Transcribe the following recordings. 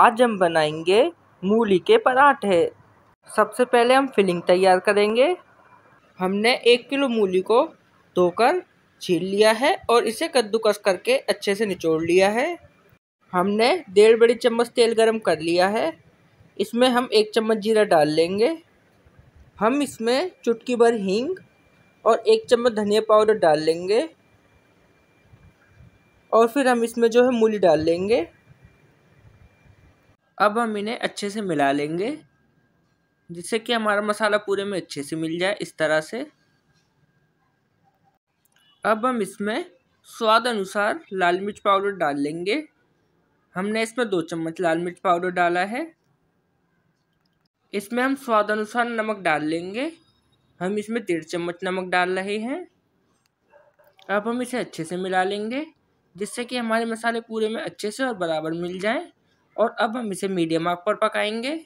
आज हम बनाएंगे मूली के पराठे सबसे पहले हम फिलिंग तैयार करेंगे हमने एक किलो मूली को धोकर छील लिया है और इसे कद्दूकस करके अच्छे से निचोड़ लिया है हमने डेढ़ बड़ी चम्मच तेल गरम कर लिया है इसमें हम एक चम्मच जीरा डाल लेंगे हम इसमें चुटकी भर हींग और एक चम्मच धनिया पाउडर डाल लेंगे और फिर हम इसमें जो है मूली डाल लेंगे अब हम इन्हें अच्छे से मिला लेंगे जिससे कि हमारा मसाला पूरे में अच्छे से मिल जाए इस तरह से अब हम इसमें स्वाद अनुसार लाल मिर्च पाउडर डाल लेंगे हमने इसमें दो चम्मच लाल मिर्च पाउडर डाला है इसमें हम स्वाद अनुसार नमक डाल लेंगे हम इसमें डेढ़ चम्मच नमक डाल रहे हैं अब हम इसे अच्छे से मिला लेंगे जिससे कि हमारे मसाले पूरे में अच्छे से और बराबर मिल जाएं और अब हम इसे मीडियम आग पर पकाएंगे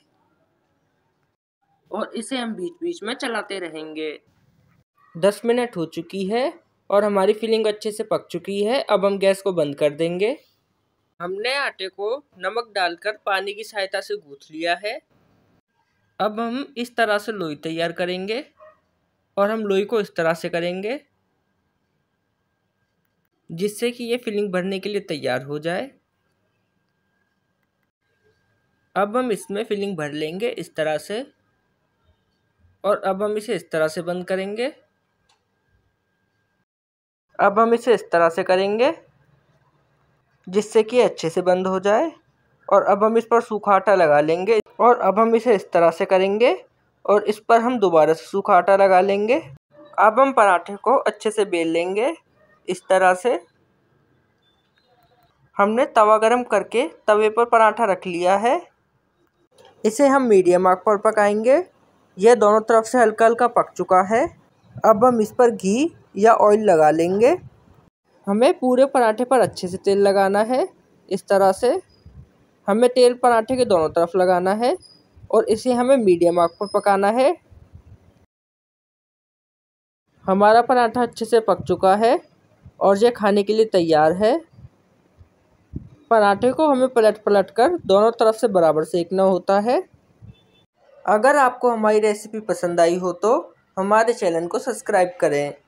और इसे हम बीच बीच में चलाते रहेंगे दस मिनट हो चुकी है और हमारी फिलिंग अच्छे से पक चुकी है अब हम गैस को बंद कर देंगे हमने आटे को नमक डालकर पानी की सहायता से गूँथ लिया है अब हम इस तरह से लोई तैयार करेंगे और हम लोई को इस तरह से करेंगे जिससे कि ये फिलिंग भरने के लिए तैयार हो जाए अब हम इसमें फिलिंग भर लेंगे इस तरह से और अब हम इसे इस तरह से बंद करेंगे अब हम इसे इस तरह से करेंगे जिससे कि अच्छे से बंद हो जाए और अब हम इस पर सूखा आटा लगा लेंगे और अब हम इसे इस तरह से करेंगे और इस पर हम दोबारा से सूखा आटा लगा लेंगे अब हम पराठे को अच्छे से बेल लेंगे इस तरह से हमने तवा गरम करके तवे पर पराठा रख लिया है इसे हम मीडियम आग पर पकाएंगे यह दोनों तरफ से हल्का हल्का पक चुका है अब हम इस पर घी या ऑयल लगा लेंगे हमें पूरे पराठे पर अच्छे से तेल लगाना है इस तरह से हमें तेल पराठे के दोनों तरफ लगाना है और इसे हमें मीडियम आग पर पकाना है हमारा पराठा अच्छे से पक चुका है और यह खाने के लिए तैयार है पराठे को हमें पलट पलट कर दोनों तरफ से बराबर सेकना होता है अगर आपको हमारी रेसिपी पसंद आई हो तो हमारे चैनल को सब्सक्राइब करें